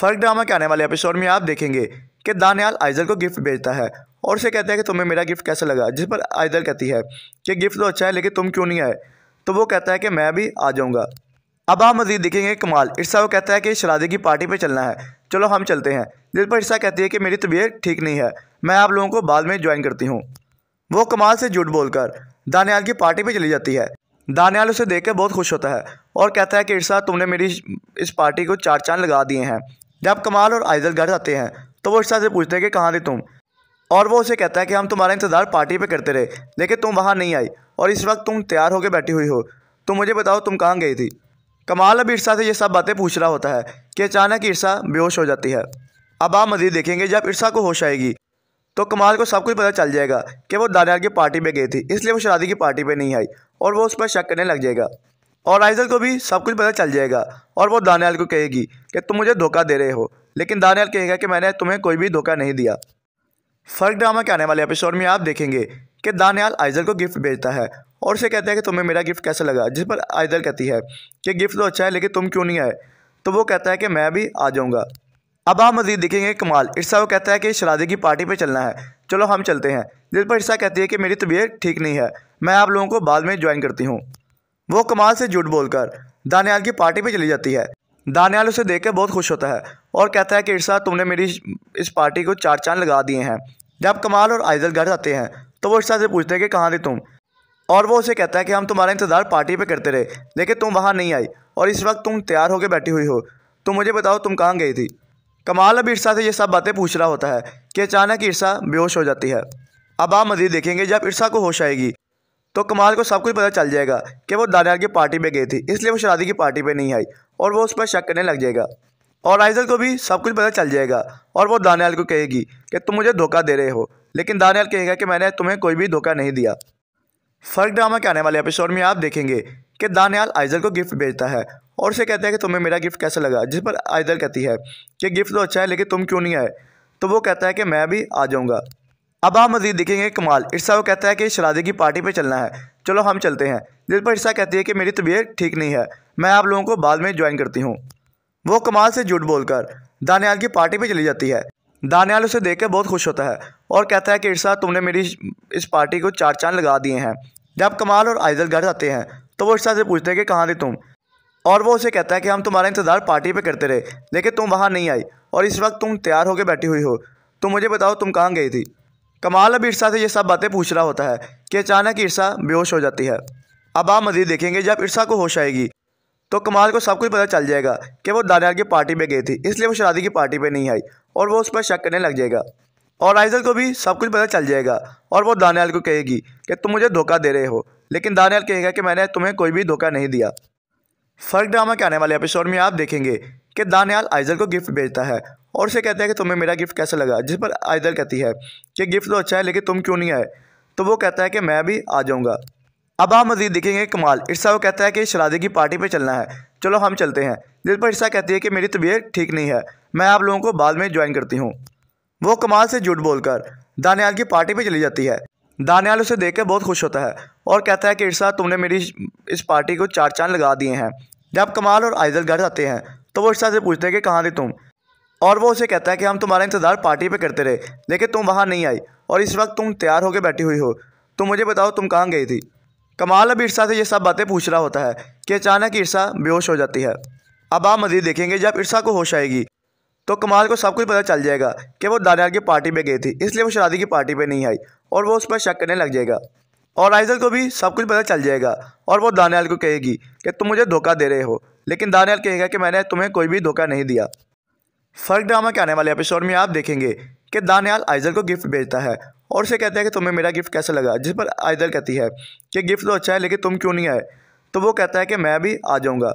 फर्क ड्रामा के आने वाले एपिसोड में आप देखेंगे कि दानियाल आइजल को गिफ्ट भेजता है और उसे कहता है कि तुम्हें मेरा गिफ्ट कैसा लगा जिस पर आइजल कहती है कि गिफ्ट तो अच्छा है लेकिन तुम क्यों नहीं आए तो वो कहता है कि मैं भी आ जाऊँगा अब आप मजीद देखेंगे कमाल इर्सा को कहता है कि शराधे की पार्टी पर चलना है चलो हम चलते हैं जिस पर इर्सा कहती है कि मेरी तबीयत ठीक नहीं है मैं आप लोगों को बाद में ज्वाइन करती हूँ वो कमाल से झूठ बोलकर दानियाल की पार्टी पर चली जाती है दानियाल उसे देख कर बहुत खुश होता है और कहता है कि इर्सा तुमने मेरी इस पार्टी को चार चांद लगा दिए हैं जब कमाल और आइजल घर आते हैं तो वो इर्शा से पूछते हैं कि कहाँ थे तुम और वो उसे कहता है कि हम तुम्हारा इंतज़ार पार्टी पे करते रहे लेकिन तुम वहाँ नहीं आई और इस वक्त तुम तैयार होकर बैठी हुई हो तो मुझे बताओ तुम कहाँ गई थी कमाल अब ईर्षा से ये सब बातें पूछ रहा होता है कि अचानक ईर्षा बेहोश हो जाती है अब आप मज़ीद देखेंगे जब ईर्षा को होश आएगी तो कमाल को सब कुछ पता चल जाएगा कि वो दानियाल की पार्टी पर गई थी इसलिए वो शादी की पार्टी पे नहीं आई और वो उस पर शक करने लग जाएगा और आइजल को भी सब कुछ पता चल जाएगा और वो दानियाल को कहेगी कि तुम मुझे धोखा दे रहे हो लेकिन दानियाल कहेगा कि मैंने तुम्हें कोई भी धोखा नहीं दिया फर्क ड्रामा के आने वाले एपिसोड में आप देखेंगे कि दानियाल आइजल को गिफ्ट भेजता है और उसे कहता है कि तुम्हें मेरा गिफ्ट कैसा लगा जिस पर आइजल कहती है कि गिफ्ट तो अच्छा है लेकिन तुम क्यों नहीं आए तो वो कहता है कि मैं भी आ जाऊँगा अब आप मजीद देखेंगे कमाल इर्सा को कहता है कि शराधे की पार्टी पर चलना है चलो हम चलते हैं जिस पर इर्सा कहती है कि मेरी तबीयत ठीक नहीं है मैं आप लोगों को बाद में ज्वाइन करती हूँ वो कमाल से झूठ बोलकर दानियाल की पार्टी पे चली जाती है दानियाल उसे देख कर बहुत खुश होता है और कहता है कि इर्सा तुमने मेरी इस पार्टी को चार चांद लगा दिए हैं जब कमाल और आइजल घर आते हैं तो वो इर्सा से पूछते हैं कि कहाँ थे तुम और वो उसे कहता है कि हम तुम्हारा इंतज़ार पार्टी पर करते रहे लेकिन तुम वहाँ नहीं आई और इस वक्त तुम तैयार होकर बैठी हुई हो तो मुझे बताओ तुम कहाँ गई थी कमाल अब इर्सा से ये सब बातें पूछ रहा होता है कि अचानक ईर्षा बेहोश हो जाती है अब आप मज़ीद देखेंगे जब ईर्षा को होश आएगी तो कमाल को सब कुछ पता चल जाएगा कि वो दानियाल की पार्टी में गई थी इसलिए वो शादी की पार्टी पर नहीं आई और वो उस पर शक करने लग जाएगा और आइजल को भी सब कुछ पता चल जाएगा और वो दानियाल को कहेगी कि तुम मुझे धोखा दे रहे हो लेकिन दानियाल कहेगा कि मैंने तुम्हें कोई भी धोखा नहीं दिया फर्क ड्रामा के आने वाले एपिसोड में आप देखेंगे कि दानियाल आइजल को गिफ्ट भेजता है और उसे कहता है कि तुम्हें मेरा गिफ्ट कैसा लगा जिस पर आइजल कहती है कि गिफ्ट तो अच्छा है लेकिन तुम क्यों नहीं आए तो वो कहता है कि मैं भी आ जाऊँगा अब आप मजीद देखेंगे कमाल इर्सा को कहता है कि शराधे की पार्टी पर चलना है चलो हम चलते हैं जिस पर इर्सा कहती है कि मेरी तबीयत ठीक नहीं है मैं आप लोगों को बाद में ज्वाइन करती हूँ वो कमाल से झूठ बोलकर दानियाल की पार्टी पर चली जाती है दानियाल उसे देख कर बहुत खुश होता है और कहता है कि इर्सा तुमने मेरी इस पार्टी को चार चांद लगा दिए हैं जब कमाल और आइजल घर जाते हैं तो वो इर्सा से पूछते हैं कि कहाँ थे तुम और वो उसे कहता है कि हम तुम्हारा इंतज़ार पार्टी पे करते रहे लेकिन तुम वहाँ नहीं आई और इस वक्त तुम तैयार होकर बैठी हुई हो तो मुझे बताओ तुम कहाँ गई थी कमाल अब ईर्षा से ये सब बातें पूछ रहा होता है कि अचानक ईर्षा बेहोश हो जाती है अब आप मजीद देखेंगे जब ईर्षा को होश आएगी तो कमाल को सब कुछ पता चल जाएगा कि वो दानियाल की पार्टी पर गई थी इसलिए वो शादी की पार्टी पर नहीं आई और वो उस पर शक करने लग जाएगा और आइजल को भी सब कुछ पता चल जाएगा और वो दानियाल को कहेगी कि तुम मुझे धोखा दे रहे हो लेकिन दानियाल कहेगा कि मैंने तुम्हें कोई भी धोखा नहीं दिया फर्क ड्रामा के आने वाले एपिसोड में आप देखेंगे कि दानियाल आइजल को गिफ्ट भेजता है और उसे कहता है कि तुम्हें मेरा गिफ्ट कैसा लगा जिस पर आइजल कहती है कि गिफ्ट तो अच्छा है लेकिन तुम क्यों नहीं आए तो वो कहता है कि मैं भी आ जाऊँगा अब आप मजीद देखेंगे कमाल इर्सा को कहता है कि शराधे की पार्टी पर चलना है चलो हम चलते हैं जिस पर इर्सा कहती है कि मेरी तबीयत ठीक नहीं है मैं आप लोगों को बाद में ज्वाइन करती हूँ वो कमाल से झूठ बोलकर दानियाल की पार्टी पर चली जाती है दानियाल उसे देख कर बहुत खुश होता है और कहता है कि इर्सा तुमने मेरी इस पार्टी को चार चांद लगा दिए हैं जब कमाल और आइजल घर आते हैं तो वो इर्शा से पूछते हैं कि कहाँ थे तुम और वो उसे कहता है कि हम तुम्हारा इंतज़ार पार्टी पे करते रहे लेकिन तुम वहाँ नहीं आई और इस वक्त तुम तैयार होकर बैठी हुई हो तो मुझे बताओ तुम कहाँ गई थी कमाल अब ईर्षा से ये सब बातें पूछ रहा होता है कि अचानक ईर्षा बेहोश हो जाती है अब आप मज़ीद देखेंगे जब ईर्षा को होश आएगी तो कमाल को सब कुछ पता चल जाएगा कि वो दानियाल की पार्टी पर गई थी इसलिए वो शादी की पार्टी पे नहीं आई और वो उस पर शक करने लग जाएगा और आइजल को भी सब कुछ पता चल जाएगा और वो दानियाल को कहेगी कि तुम मुझे धोखा दे रहे हो लेकिन दानियाल कहेगा कि मैंने तुम्हें कोई भी धोखा नहीं दिया फर्क ड्रामा के आने वाले एपिसोड में आप देखेंगे कि दानियाल आइजल को गिफ्ट भेजता है और उसे कहता है कि तुम्हें मेरा गिफ्ट कैसा लगा जिस पर आइजल कहती है कि गिफ्ट तो अच्छा है लेकिन तुम क्यों नहीं आए तो वो कहता है कि मैं भी आ जाऊँगा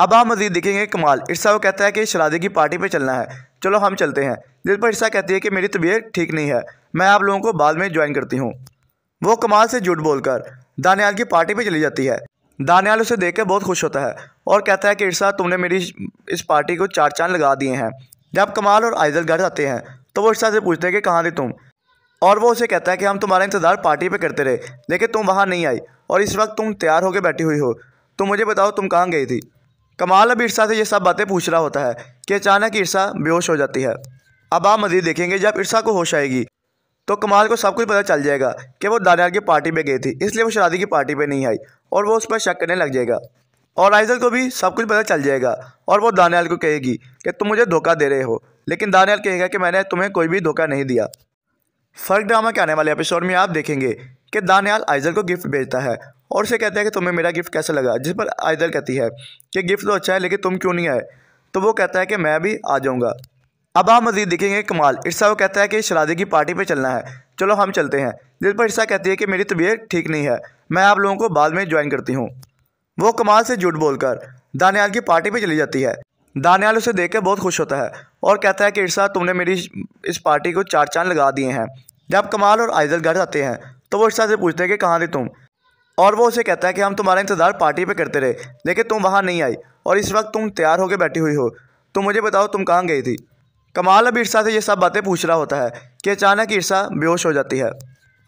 अब आप मजीद देखेंगे कमाल इर्सा को कहता है कि शराधे की पार्टी पर चलना है चलो हम चलते हैं जिस पर इर्सा कहती है कि मेरी तबीयत ठीक नहीं है मैं आप लोगों को बाद में ज्वाइन करती हूँ वो कमाल से झूठ बोलकर दानियाल की पार्टी पे चली जाती है दानियाल उसे देख कर बहुत खुश होता है और कहता है कि इर्सा तुमने मेरी इस पार्टी को चार चांद लगा दिए हैं जब कमाल और आइजल घर जाते हैं तो वो इर्सा से पूछते हैं कि कहाँ थे तुम और वो उसे कहता है कि हम तुम्हारा इंतज़ार पार्टी पर करते रहे लेकिन तुम वहाँ नहीं आई और इस वक्त तुम तैयार होकर बैठी हुई हो तो मुझे बताओ तुम कहाँ गई थी कमाल अब ईर्षा से ये सब बातें पूछ रहा होता है कि अचानक ईर्षा बेहोश हो जाती है अब आप मजीद देखेंगे जब ईर्षा को होश आएगी तो कमाल को सब कुछ पता चल जाएगा कि वो दानियाल की पार्टी में गई थी इसलिए वो शादी की पार्टी पर नहीं आई और वो उस पर शक करने लग जाएगा और आइजल को भी सब कुछ पता चल जाएगा और वो दानियाल को कहेगी कि तुम मुझे धोखा दे रहे हो लेकिन दानियाल कहेगा कि मैंने तुम्हें कोई भी धोखा नहीं दिया फ़र्क ड्रामा के आने वाले एपिसोड में आप देखेंगे कि दानियाल आइजल को गिफ्ट भेजता है और उसे कहता है कि तुम्हें मेरा गिफ्ट कैसा लगा जिस पर आइजल कहती है कि गिफ्ट तो अच्छा है लेकिन तुम क्यों नहीं आए तो वो कहता है कि मैं भी आ जाऊँगा अब आप मजीद देखेंगे कमाल इर्सा वो कहता है कि शराधे की पार्टी पर चलना है चलो हम चलते हैं जिस पर इर्सा कहती है कि मेरी तबीयत ठीक नहीं है मैं आप लोगों को बाद में ज्वाइन करती हूँ वो कमाल से झूठ बोलकर दानियाल की पार्टी पर चली जाती है दानियाल उसे देख कर बहुत खुश होता है और कहता है कि इर्सा तुमने मेरी इस पार्टी को चार चांद लगा दिए हैं जब कमाल और आइजल घर जाते हैं तो वो इर्सा से पूछते हैं कि कहाँ थे तुम और वो उसे कहता है कि हम तुम्हारा इंतज़ार पार्टी पर करते रहे लेकिन तुम वहाँ नहीं आई और इस वक्त तुम तैयार होकर बैठी हुई हो तो मुझे बताओ तुम कहाँ गई थी कमाल अब ईर्षा से ये सब बातें पूछ रहा होता है कि अचानक ईर्षा बेहोश हो जाती है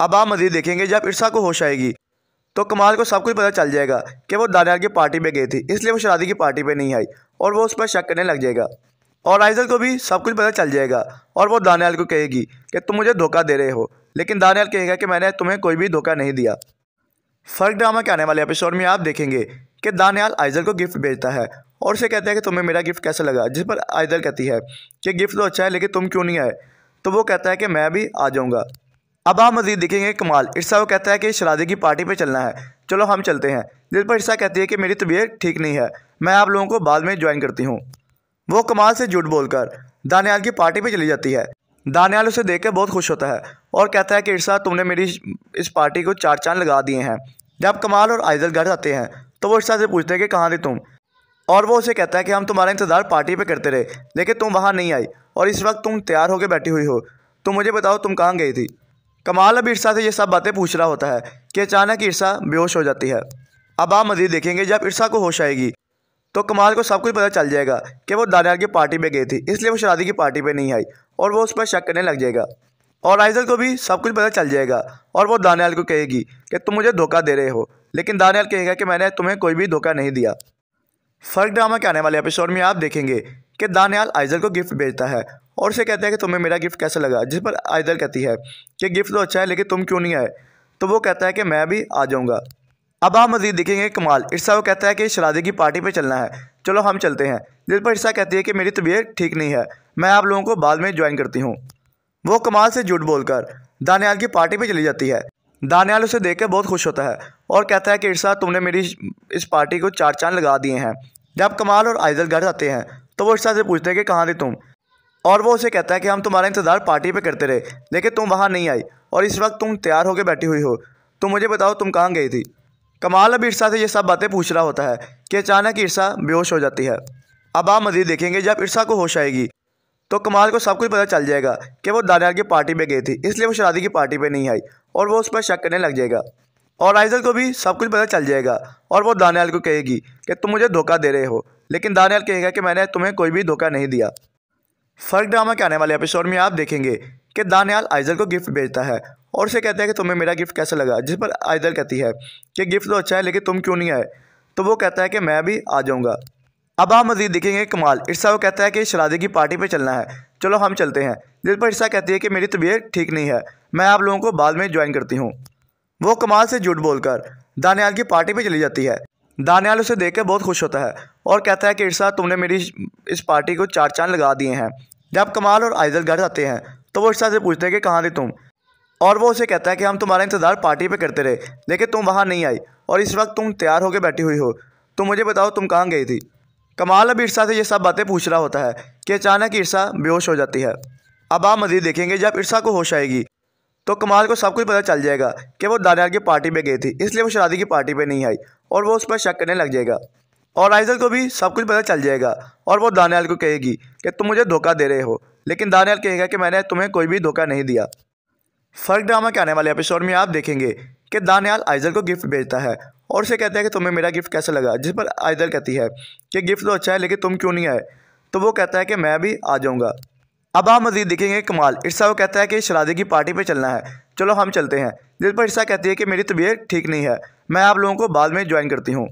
अब आप मजीद देखेंगे जब ईर्षा को होश आएगी तो कमाल को सब कुछ पता चल जाएगा कि वो दानियाल की पार्टी में गई थी इसलिए वो शादी की पार्टी पर नहीं आई और वो उस पर शक करने लग जाएगा और आइजल को भी सब कुछ पता चल जाएगा और वो दानियाल को कहेगी कि तुम मुझे धोखा दे रहे हो लेकिन दानियाल कहेगा कि मैंने तुम्हें कोई भी धोखा नहीं दिया फर्क ड्रामा के आने वाले एपिसोड में आप देखेंगे कि दानियाल आइजल को गिफ्ट भेजता है और उसे कहता है कि तुम्हें मेरा गिफ्ट कैसा लगा जिस पर आयदल कहती है कि गिफ्ट तो अच्छा है लेकिन तुम क्यों नहीं आए तो वो कहता है कि मैं भी आ जाऊँगा अब आप मजीद देखेंगे कमाल इर्सा वो कहता है कि शराधे की पार्टी पर चलना है चलो हम चलते हैं जिस पर इर्सा कहती है कि मेरी तबीयत ठीक नहीं है मैं आप लोगों को बाद में ज्वाइन करती हूँ वो कमाल से झूठ बोलकर दानियाल की पार्टी पर चली जाती है दानियाल उसे देख कर बहुत खुश होता है और कहता है कि इर्सा तुमने मेरी इस पार्टी को चार चांद लगा दिए हैं जब कमाल और आयजल घर आते हैं तो वो इर्सा से पूछते हैं कि कहाँ थे तुम और वो उसे कहता है कि हम तुम्हारा इंतज़ार पार्टी पे करते रहे लेकिन तुम वहाँ नहीं आई और इस वक्त तुम तैयार होकर बैठी हुई हो तो मुझे बताओ तुम कहाँ गई थी कमाल अब ईर्षा से ये सब बातें पूछ रहा होता है कि अचानक ईर्षा बेहोश हो जाती है अब आप मजीद देखेंगे जब ईर्षा को होश आएगी तो कमाल को सब कुछ पता चल जाएगा कि वो दानियाल की पार्टी पर गई थी इसलिए वो शादी की पार्टी पर नहीं आई और वो उस पर शक करने लग जाएगा और आइजल को भी सब कुछ पता चल जाएगा और वो दानियाल को कहेगी कि तुम मुझे धोखा दे रहे हो लेकिन दानियाल कहेगा कि मैंने तुम्हें कोई भी धोखा नहीं दिया फर्क ड्रामा के आने वाले एपिसोड में आप देखेंगे कि दानियाल आइजल को गिफ्ट भेजता है और उसे कहते हैं कि तुम्हें मेरा गिफ्ट कैसा लगा जिस पर आइजल कहती है कि गिफ्ट तो अच्छा है लेकिन तुम क्यों नहीं आए तो वो कहता है कि मैं भी आ जाऊँगा अब आप मजीद देखेंगे कमाल इर्सा को कहता है कि शराधे की पार्टी पर चलना है चलो हम चलते हैं जिस पर इर्सा कहती है कि मेरी तबीयत ठीक नहीं है मैं आप लोगों को बाद में ज्वाइन करती हूँ वो कमाल से झूठ बोलकर दानियाल की पार्टी पर चली जाती है दानियाल उसे देख कर बहुत खुश होता है और कहता है कि इर्शाद तुमने मेरी इस पार्टी को चार चांद लगा दिए हैं जब कमाल और आइजल घर आते हैं तो वो इर्शाद से पूछते हैं कि कहाँ थे तुम और वो उसे कहता है कि हम तुम्हारा इंतज़ार पार्टी पर करते रहे लेकिन तुम वहाँ नहीं आई और इस वक्त तुम तैयार होकर बैठी हुई हो तो मुझे बताओ तुम कहाँ गई थी कमाल अब ईर्षा से ये सब बातें पूछ रहा होता है कि अचानक ईर्षा बेहोश हो जाती है अब आप मजीद देखेंगे जब ईर्षा को होश आएगी तो कमाल को सब कुछ पता चल जाएगा कि वो दानियाल की पार्टी पे गई थी इसलिए वो शरादी की पार्टी पे नहीं आई और वो उस पर शक करने लग जाएगा और आइजल को भी सब कुछ पता चल जाएगा और वो दानियाल को कहेगी कि तुम मुझे धोखा दे रहे हो लेकिन दानियाल कहेगा कि मैंने तुम्हें कोई भी धोखा नहीं दिया फ़र्क ड्रामा के आने वाले एपिसोड में आप देखेंगे कि दानियाल आइजल को गिफ्ट भेजता है और उसे कहता है कि तुम्हें मेरा गिफ्ट कैसा लगा जिस पर आइजल कहती है कि गिफ्ट तो अच्छा है लेकिन तुम क्यों नहीं आए तो वो कहता है कि मैं भी आ जाऊँगा अब आप मजीद देखेंगे कमाल इर्सा को कहता है कि शरादी की पार्टी पर चलना है चलो हम चलते हैं जिस पर इर्सा कहती है कि मेरी तबीयत ठीक नहीं है मैं आप लोगों को बाद में ज्वाइन करती हूँ वो कमाल से झूठ बोलकर दानियाल की पार्टी पे चली जाती है दानियाल उसे देख कर बहुत खुश होता है और कहता है कि इर्सा तुमने मेरी इस पार्टी को चार चांद लगा दिए हैं जब कमाल और आइजल घर आते हैं तो वो इर्सा से पूछते हैं कि कहाँ थे तुम और वो उसे कहता है कि हम तुम्हारा इंतज़ार पार्टी पे करते रहे लेकिन तुम वहाँ नहीं आई और इस वक्त तुम तैयार होकर बैठी हुई हो तो मुझे बताओ तुम कहाँ गई थी कमाल अब इर्सा से ये सब बातें पूछ रहा होता है कि अचानक ईर्षा बेहोश हो जाती है अब आप मजीद देखेंगे जब इरसा को होश आएगी तो कमाल को सब कुछ पता चल जाएगा कि वो दानियाल की पार्टी में गई थी इसलिए वो शादी की पार्टी पर नहीं आई और वो उस पर शक करने लग जाएगा और आइजल को भी सब कुछ पता चल जाएगा और वो दानियाल को कहेगी कि तुम मुझे धोखा दे रहे हो लेकिन दानियाल कहेगा कि मैंने तुम्हें कोई भी धोखा नहीं दिया फ़र्क ड्रामा के आने वाले एपिसोड में आप देखेंगे कि दानियाल आइजल को गिफ्ट भेजता है और उसे कहता है कि तुम्हें मेरा गिफ्ट कैसा लगा जिस पर आइजल कहती है कि गिफ्ट तो अच्छा है लेकिन तुम क्यों नहीं आए तो वो कहता है कि मैं भी आ जाऊँगा अब आप मजीद देखेंगे कमाल इर्सा को कहता है कि शराधे की पार्टी पे चलना है चलो हम चलते हैं जिस पर इर्सा कहती है कि मेरी तबीयत ठीक नहीं है मैं आप लोगों को बाद में ज्वाइन करती हूँ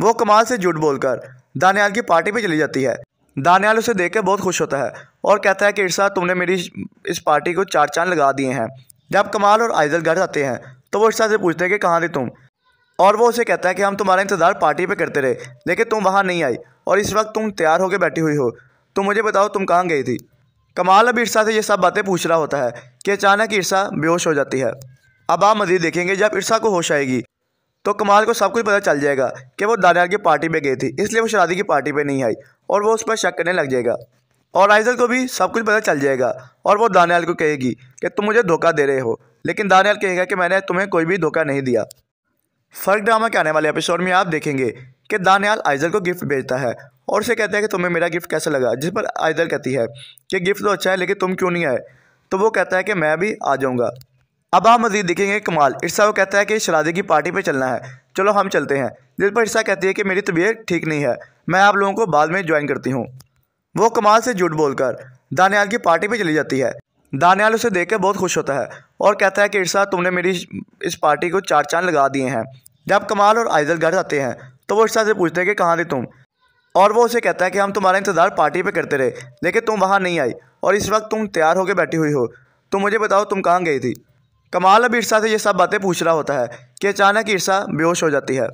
वो कमाल से झूठ बोलकर दानियाल की पार्टी पे चली जाती है दानियाल उसे देख कर बहुत खुश होता है और कहता है कि इर्सा तुमने मेरी इस पार्टी को चार चांद लगा दिए हैं जब कमाल और आइजल घर जाते हैं तो वो इर्सा से पूछते हैं कि कहाँ थे तुम और वो उसे कहता है कि हम तुम्हारा इंतज़ार पार्टी पे करते रहे लेकिन तुम वहाँ नहीं आई और इस वक्त तुम तैयार होकर बैठी हुई हो तो मुझे बताओ तुम कहाँ गई थी कमाल अब ईर्षा से ये सब बातें पूछ रहा होता है कि अचानक ईर्षा बेहोश हो जाती है अब आप मजीद देखेंगे जब ईर्षा को होश आएगी तो कमाल को सब कुछ पता चल जाएगा कि वो दानियाल की पार्टी में गई थी इसलिए वो शादी की पार्टी पर नहीं आई और वो उस पर शक करने लग जाएगा और आइजल को भी सब कुछ पता चल जाएगा और वो दानियाल को कहेगी कि तुम मुझे धोखा दे रहे हो लेकिन दानियाल कहेगा कि मैंने तुम्हें कोई भी धोखा नहीं दिया फ़र्क ड्रामा के आने वाले एपिसोड में आप देखेंगे कि दानियाल आइजल को गिफ्ट भेजता है और उसे कहते हैं कि तुम्हें मेरा गिफ्ट कैसा लगा जिस पर आयदर कहती है कि गिफ्ट तो अच्छा है लेकिन तुम क्यों नहीं आए तो वो कहता है कि मैं भी आ जाऊँगा अब आप मजीद देखेंगे कमाल इर्सा को कहता है कि शराधे की पार्टी पर चलना है चलो हम चलते हैं जिस पर इर्सा कहती है कि मेरी तबीयत ठीक नहीं है मैं आप लोगों को बाद में ज्वाइन करती हूँ वो कमाल से झूठ बोलकर दानियाल की पार्टी पर चली जाती है दानियाल उसे देख बहुत खुश होता है और कहता है कि इर्सा तुमने मेरी इस पार्टी को चार चांद लगा दिए हैं जब कमाल और आइजल घर आते हैं तो वो इर्सा से पूछते हैं कि कहाँ थे तुम और वो उसे कहता है कि हम तुम्हारा इंतज़ार पार्टी पे करते रहे लेकिन तुम वहाँ नहीं आई और इस वक्त तुम तैयार होकर बैठी हुई हो तो मुझे बताओ तुम कहाँ गई थी कमाल अब ईर्षा से ये सब बातें पूछ रहा होता है कि अचानक ईर्षा बेहोश हो जाती है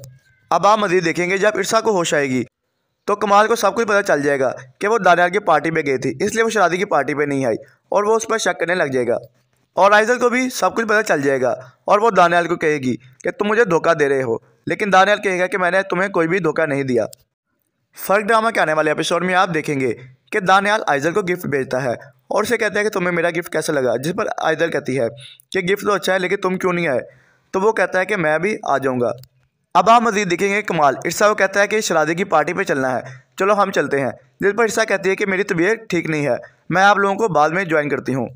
अब आप मजीद देखेंगे जब ईर्षा को होश आएगी तो कमाल को सब कुछ पता चल जाएगा कि वो दानियाल की पार्टी पर गई थी इसलिए वो शादी की पार्टी पर नहीं आई और वो उस पर शक करने लग जाएगा और आइजल को भी सब कुछ पता चल जाएगा और वो दानियाल को कहेगी कि तुम मुझे धोखा दे रहे हो लेकिन दानियाल कहेगा कि मैंने तुम्हें कोई भी धोखा नहीं दिया फर्क ड्रामा के आने वाले एपिसोड में आप देखेंगे कि दानियाल आइजल को गिफ्ट भेजता है और उसे कहता है कि तुम्हें मेरा गिफ्ट कैसा लगा जिस पर आइजल कहती है कि गिफ्ट तो अच्छा है लेकिन तुम क्यों नहीं आए तो वो कहता है कि मैं भी आ जाऊँगा अब आप मजीद देखेंगे कमाल इर्सा वो कहता है कि शराधे की पार्टी पर चलना है चलो हम चलते हैं जिस पर इर्सा कहती है कि मेरी तबीयत ठीक नहीं है मैं आप लोगों को बाद में ज्वाइन करती हूँ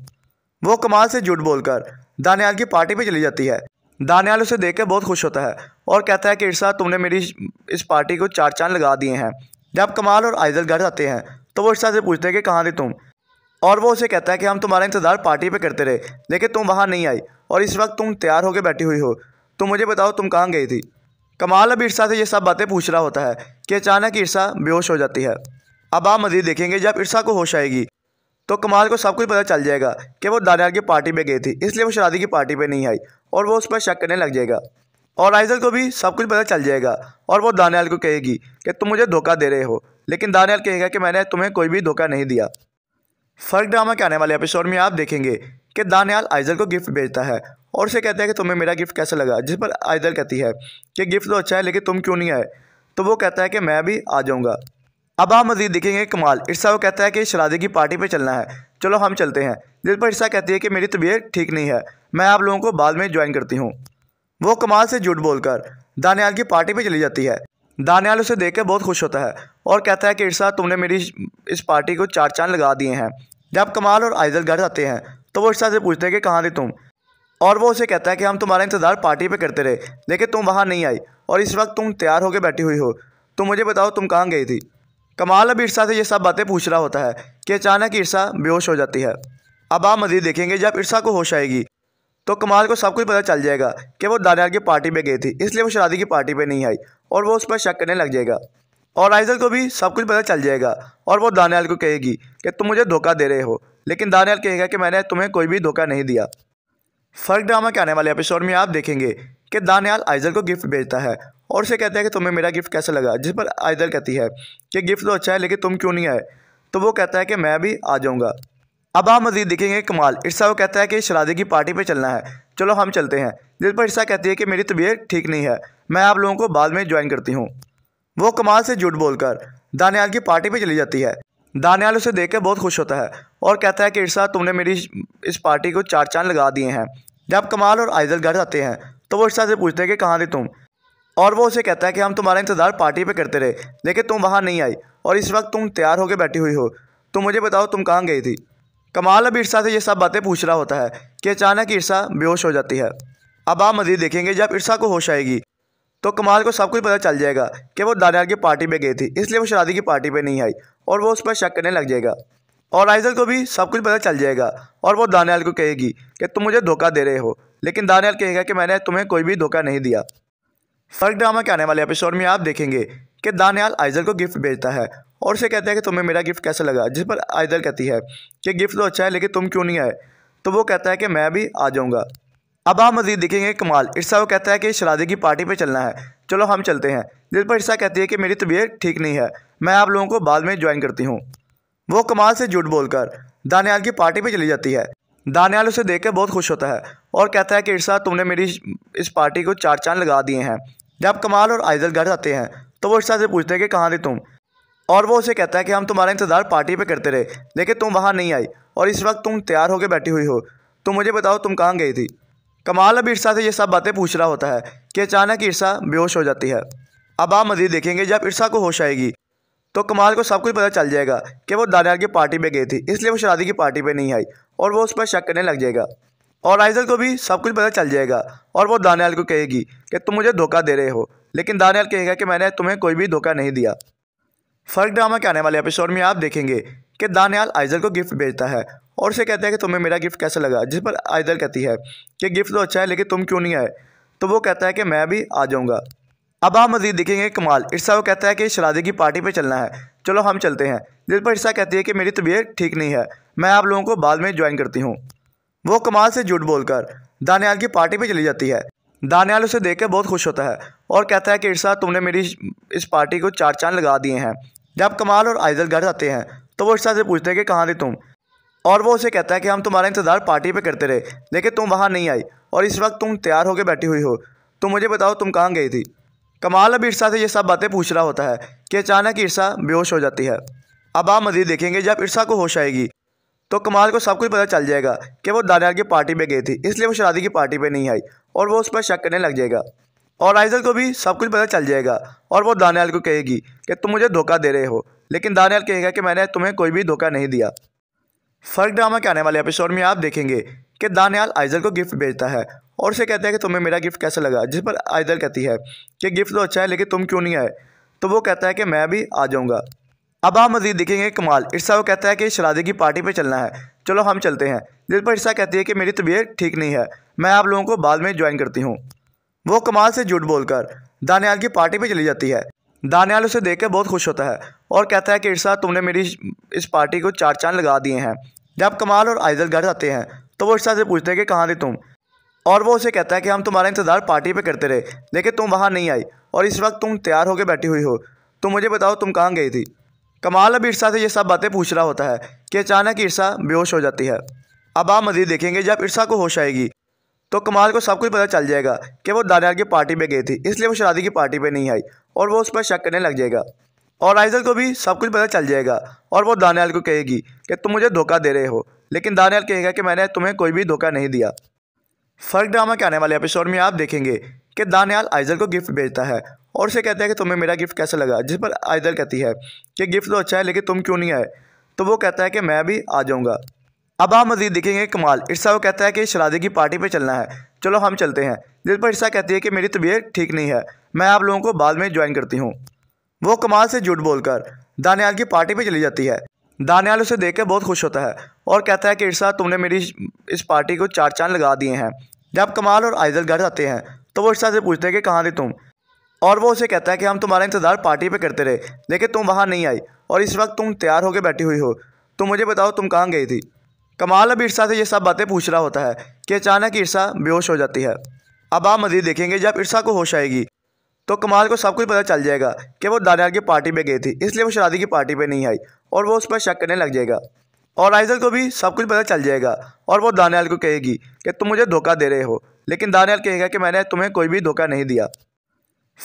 वो कमाल से झूठ बोलकर दानियाल की पार्टी पर चली जाती है दानियाल उसे देख कर बहुत खुश होता है और कहता है कि इर्सा तुमने मेरी इस पार्टी को चार चांद लगा दिए हैं जब कमाल और आइजल घर आते हैं तो वो इर्शा से पूछते हैं कि कहाँ थे तुम और वो उसे कहता है कि हम तुम्हारा इंतज़ार पार्टी पे करते रहे लेकिन तुम वहाँ नहीं आई और इस वक्त तुम तैयार होकर बैठी हुई हो तो मुझे बताओ तुम कहाँ गई थी कमाल अब ईर्षा से ये सब बातें पूछ रहा होता है कि अचानक ईर्षा बेहोश हो जाती है अब आप मजीद देखेंगे जब ईर्षा को होश आएगी तो कमाल को सब कुछ पता चल जाएगा कि वो दानियाल की पार्टी में गई थी इसलिए वो शादी की पार्टी पर नहीं आई और वो उस पर शक करने लग जाएगा और आइजल को भी सब कुछ पता चल जाएगा और वो दानियाल को कहेगी कि तुम मुझे धोखा दे रहे हो लेकिन दानियाल कहेगा कि मैंने तुम्हें कोई भी धोखा नहीं दिया फ़र्क ड्रामा के आने वाले एपिसोड में आप देखेंगे कि दानियाल आइजल को गिफ्ट भेजता है और उसे कहता है कि तुम्हें मेरा गिफ्ट कैसा लगा जिस पर आइजल कहती है कि गिफ्ट तो अच्छा है लेकिन तुम क्यों नहीं आए तो वो कहता है कि मैं भी आ जाऊँगा अब आप मजीद देखेंगे कमाल इर्सा को कहता है कि शराधे की पार्टी पर चलना है चलो हम चलते हैं जिस पर इर्सा कहती है कि मेरी तबीयत ठीक नहीं है मैं आप लोगों को बाद में ज्वाइन करती हूँ वो कमाल से झूठ बोलकर दानियाल की पार्टी पर चली जाती है दानियाल उसे देख कर बहुत खुश होता है और कहता है कि इरसा तुमने मेरी इस पार्टी को चार चांद लगा दिए हैं जब कमाल और आइजल घर जाते हैं तो वो इरसा से पूछते हैं कि कहाँ थे तुम और वो उसे कहता है कि हम तुम्हारा इंतज़ार पार्टी पे करते रहे लेकिन तुम वहाँ नहीं आई और इस वक्त तुम तैयार होकर बैठी हुई हो तो मुझे बताओ तुम कहाँ गई थी कमाल अब इरसा से ये सब बातें पूछ रहा होता है कि अचानक ईर्षा बेहोश हो जाती है अब आप मज़ीद देखेंगे जब ईर्षा को होश आएगी तो कमाल को सब कुछ पता चल जाएगा कि वो दानियाल की पार्टी में गई थी इसलिए वो शादी की पार्टी पर नहीं आई और वो उस पर शक करने लग जाएगा और आइजल को भी सब कुछ पता चल जाएगा और वो दानियाल को कहेगी कि तुम मुझे धोखा दे रहे हो लेकिन दानियाल कहेगा कि मैंने तुम्हें कोई भी धोखा नहीं दिया फर्क ड्रामा के आने वाले एपिसोड में आप देखेंगे कि दानियाल आइजल को गिफ्ट भेजता है और उसे कहता है कि तुम्हें मेरा गिफ्ट कैसा लगा जिस पर आइजल कहती है कि गिफ्ट तो अच्छा है लेकिन तुम क्यों नहीं आए तो वो कहता है कि मैं भी आ जाऊँगा अब आप मजीद देखेंगे कमाल इर्सा को कहता है कि शराधे की पार्टी पर चलना है चलो हम चलते हैं दिल पर इर्सा कहती है कि मेरी तबीयत ठीक नहीं है मैं आप लोगों को बाद में ज्वाइन करती हूँ वो कमाल से झूठ बोलकर दानियाल की पार्टी पर चली जाती है दानियाल उसे देख कर बहुत खुश होता है और कहता है कि इर्सा तुमने मेरी इस पार्टी को चार चांद लगा दिए हैं जब कमाल और आइजल घर आते हैं तो वो इर्सा से पूछते हैं कि कहाँ थे तुम और वो उसे कहता है कि हम तुम्हारा इंतज़ार पार्टी पे करते रहे लेकिन तुम वहाँ नहीं आई और इस वक्त तुम तैयार होकर बैठी हुई हो तो मुझे बताओ तुम कहाँ गई थी कमाल अब ईर्षा से ये सब बातें पूछ रहा होता है कि अचानक ईर्षा बेहोश हो जाती है अब आप मजीद देखेंगे जब ईर्षा को होश आएगी तो कमाल को सब कुछ पता चल जाएगा कि वो दानियाल की पार्टी पे गई थी इसलिए वो शादी की पार्टी पे नहीं आई और वो उस पर शक करने लग जाएगा और आइजल को भी सब कुछ पता चल जाएगा और वो दानियाल को कहेगी कि तुम मुझे धोखा दे रहे हो लेकिन दानियाल कहेगा कि मैंने तुम्हें कोई भी धोखा नहीं दिया फर्क ड्रामा के आने वाले एपिसोड में आप देखेंगे कि दानियाल आइजल को गिफ्ट भेजता है और उसे कहते हैं कि तुम्हें मेरा गिफ्ट कैसा लगा जिस पर आयदर कहती है कि गिफ्ट तो अच्छा है लेकिन तुम क्यों नहीं आए तो वो कहता है कि मैं भी आ जाऊँगा अब आप मजीद देखेंगे कमाल इर्सा को कहता है कि शराधे की पार्टी पर चलना है चलो हम चलते हैं जिस पर इर्सा कहती है कि मेरी तबीयत ठीक नहीं है मैं आप लोगों को बाद में ज्वाइन करती हूँ वो कमाल से झूठ बोलकर दानियाल की पार्टी पर चली जाती है दानियाल उसे देख कर बहुत खुश होता है और कहता है कि इर्सा तुमने मेरी इस पार्टी को चार चांद लगा दिए हैं जब कमाल और आइजल घर आते हैं तो वो इर्सा से पूछते हैं कि कहाँ थे तुम और वो उसे कहता है कि हम तुम्हारा इंतज़ार पार्टी पे करते रहे लेकिन तुम वहाँ नहीं आई और इस वक्त तुम तैयार होकर बैठी हुई हो तो मुझे बताओ तुम कहाँ गई थी कमाल अब ईर्षा से ये सब बातें पूछ रहा होता है कि अचानक ईर्षा बेहोश हो जाती है अब आप मजीद देखेंगे जब ईर्षा को होश आएगी तो कमाल को सब कुछ पता चल जाएगा कि वो दानियाल की पार्टी पर गई थी इसलिए वो शादी की पार्टी पर नहीं आई और वो उस पर शक करने लग जाएगा और आइजल को भी सब कुछ पता चल जाएगा और वो दानियाल को कहेगी कि तुम मुझे धोखा दे रहे हो लेकिन दानियाल कहेगा कि मैंने तुम्हें कोई भी धोखा नहीं दिया फर्क ड्रामा के आने वाले एपिसोड में आप देखेंगे कि दानियाल आइजल को गिफ्ट भेजता है और उसे कहता है कि तुम्हें मेरा गिफ्ट कैसा लगा जिस पर आइजल कहती है कि गिफ्ट तो अच्छा है लेकिन तुम क्यों नहीं आए तो वो कहता है कि मैं भी आ जाऊँगा अब आप मजीद देखेंगे कमाल इर्सा को कहता है कि शराधे की पार्टी पर चलना है चलो हम चलते हैं जिस पर इर्सा कहती है कि मेरी तबीयत ठीक नहीं है मैं आप लोगों को बाद में ज्वाइन करती हूँ वो कमाल से झूठ बोलकर दानियाल की पार्टी पर चली जाती है दानियाल उसे देख कर बहुत खुश होता है और कहता है कि इर्सा तुमने मेरी इस पार्टी को चार चांद लगा दिए हैं जब कमाल और आइजल घर आते हैं तो वो इर्शाद से पूछते हैं कि कहाँ थे तुम और वो उसे कहता है कि हम तुम्हारा इंतज़ार पार्टी पे करते रहे लेकिन तुम वहाँ नहीं आई और इस वक्त तुम तैयार होकर बैठी हुई हो तो मुझे बताओ तुम कहाँ गई थी कमाल अब ईर्षा से ये सब बातें पूछ रहा होता है कि अचानक ईर्षा बेहोश हो जाती है अब आप मजीद देखेंगे जब ईर्षा को होश आएगी तो कमाल को सब कुछ पता चल जाएगा कि वो दानियाल की पार्टी पे गई थी इसलिए वो शरादी की पार्टी पे नहीं आई और वो उस पर शक करने लग जाएगा और आइजर को भी सब कुछ पता चल जाएगा और वो दानियाल को कहेगी कि तुम मुझे धोखा दे रहे हो लेकिन दानियाल कहेगा कि मैंने तुम्हें कोई भी धोखा नहीं दिया फर्क ड्रामा के आने वाले एपिसोड में आप देखेंगे कि दानियाल आइजर को गिफ्ट भेजता है और उसे कहता है कि तुम्हें मेरा गिफ्ट कैसा लगा जिस पर आइजर कहती है कि गिफ्ट तो अच्छा है लेकिन तुम क्यों नहीं आए तो वो कहता है कि मैं भी आ जाऊँगा अब आप मजीद देखेंगे कमाल इर्सा को कहता है कि शराधे की पार्टी पर चलना है चलो हम चलते हैं जिस पर इर्सा कहती है कि मेरी तबीयत ठीक नहीं है मैं आप लोगों को बाद में ज्वाइन करती हूँ वो कमाल से झूठ बोलकर दानियाल की पार्टी पे चली जाती है दानियाल उसे देख कर बहुत खुश होता है और कहता है कि इर्सा तुमने मेरी इस पार्टी को चार चांद लगा दिए हैं जब कमाल और आइजल घर आते हैं तो वो इर्सा से पूछते हैं कि कहाँ थे तुम और वो उसे कहता है कि हम तुम्हारा इंतज़ार पार्टी पर करते रहे लेकिन तुम वहाँ नहीं आई और इस वक्त तुम तैयार होकर बैठी हुई हो तो मुझे बताओ तुम कहाँ गई थी कमाल अब ईर्षा से ये सब बातें पूछ रहा होता है कि अचानक ईर्षा बेहोश हो जाती है अब आप मजीद देखेंगे जब ईर्षा को होश आएगी तो कमाल को सब कुछ पता चल जाएगा कि वो दानियाल की पार्टी पर गई थी इसलिए वो शादी की पार्टी पर नहीं आई और वो उस पर शक करने लग जाएगा और आइजल को भी सब कुछ पता चल जाएगा और वो दानियाल को कहेगी कि तुम मुझे धोखा दे रहे हो लेकिन दानियाल कहेगा कि मैंने तुम्हें कोई भी धोखा नहीं दिया फ़र्क ड्रामा के आने वाले एपिसोड में आप देखेंगे कि दानियाल आइजल को गिफ्ट भेजता है और उसे कहता है कि तुम्हें मेरा गिफ्ट कैसा लगा जिस पर आइजल कहती है कि गिफ्ट तो अच्छा है लेकिन तुम क्यों नहीं आए तो वो कहता है कि मैं भी आ जाऊँगा अब आप मजीद देखेंगे कमाल इर्सा को कहता है कि शराधे की पार्टी पर चलना है चलो हम चलते हैं जिस पर इर्सा कहती है कि मेरी तबीयत ठीक नहीं है मैं आप लोगों को बाद में ज्वाइन करती हूँ वो कमाल से झूठ बोलकर दानियाल की पार्टी पर चली जाती है दानियाल उसे देख कर बहुत खुश होता है और कहता है कि इर्सा तुमने मेरी इस पार्टी को चार चांद लगा दिए हैं जब कमाल और आइजल घर जाते हैं तो वो इर्सा से पूछते हैं कि कहाँ थे तुम और वो उसे कहता है कि हम तुम्हारा इंतज़ार पार्टी पे करते रहे लेकिन तुम वहाँ नहीं आई और इस वक्त तुम तैयार होकर बैठी हुई हो तो मुझे बताओ तुम कहाँ गई थी कमाल अब ईर्षा से ये सब बातें पूछ रहा होता है कि अचानक ईर्षा बेहोश हो जाती है अब आप मजीद देखेंगे जब ईर्षा को होश आएगी तो कमाल को सब कुछ पता चल जाएगा कि वो दानियाल की पार्टी पर गई थी इसलिए वो शादी की पार्टी पर नहीं आई और वो उस पर शक करने लग जाएगा और आइजल को भी सब कुछ पता चल जाएगा और वो दानियाल को कहेगी कि तुम मुझे धोखा दे रहे हो लेकिन दानियाल कहेगा कि मैंने तुम्हें कोई भी धोखा नहीं दिया